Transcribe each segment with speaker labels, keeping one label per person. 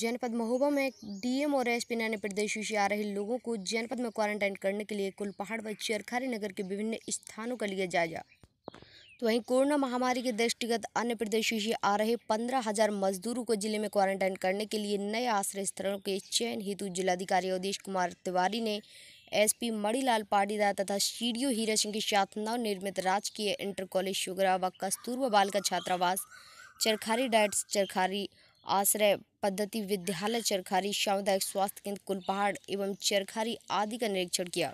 Speaker 1: जनपद महोबा में डीएम और एसपी ने प्रदेश से आ रहे लोगों को जनपद में क्वारंटाइन करने के लिए कुलपहाड़ व चरखारी नगर के विभिन्न स्थानों का लिया जायजा तो वहीं कोरोना महामारी के दृष्टिगत अन्य प्रदेशों से आ रहे पंद्रह हजार मजदूरों को जिले में क्वारंटाइन करने के लिए नए आश्रय स्थलों के चयन हेतु जिलाधिकारी अवधेश कुमार तिवारी ने एसपी मणिलाल पाटीदार तथा सीडीओ हीरा सिंह के साथ नवनिर्मित राजकीय इंटर कॉलेज शुगरा व कस्तूरबा बालिका छात्रावास चरखारी डाइट्स चरखारी आश्रय पद्धति विद्यालय चरखारी सामुदायिक स्वास्थ्य केंद्र कुलपहाड़ एवं चरखारी आदि का निरीक्षण किया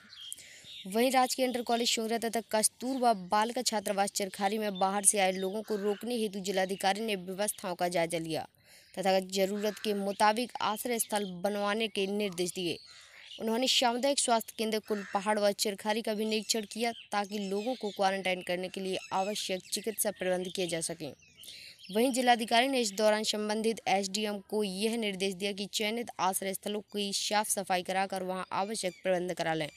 Speaker 1: वहीं राजकीय इंटर कॉलेज शोहरा तथा कस्तूरबा बालिका छात्रावास चरखारी में बाहर से आए लोगों को रोकने हेतु जिलाधिकारी ने व्यवस्थाओं का जायजा लिया तथा जरूरत के मुताबिक आश्रय स्थल बनवाने के निर्देश दिए उन्होंने सामुदायिक स्वास्थ्य केंद्र कुल पहाड़ व चिरखारी का भी निरीक्षण किया ताकि लोगों को क्वारंटाइन करने के लिए आवश्यक चिकित्सा प्रबंध किए जा सकें वहीं जिलाधिकारी ने इस दौरान संबंधित एसडीएम को यह निर्देश दिया कि चयनित आश्रय स्थलों की साफ सफाई कराकर वहां आवश्यक प्रबंध करा लें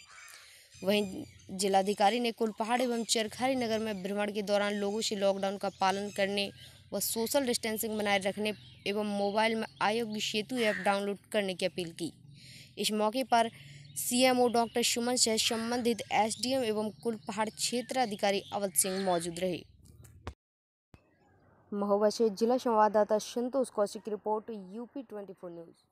Speaker 1: वहीं जिलाधिकारी ने कुलपहाड़ एवं चरखारी नगर में भ्रमण के दौरान लोगों से लॉकडाउन का पालन करने व सोशल डिस्टेंसिंग बनाए रखने एवं मोबाइल में आयोग सेतु ऐप डाउनलोड करने की अपील की इस मौके पर सीएमओ डॉक्टर सुमन सहित संबंधित एसडीएम एवं कुलपहाड़ अधिकारी अवध सिंह मौजूद रहे महोबा से जिला संवाददाता संतोष कौशिक की report UP twenty four news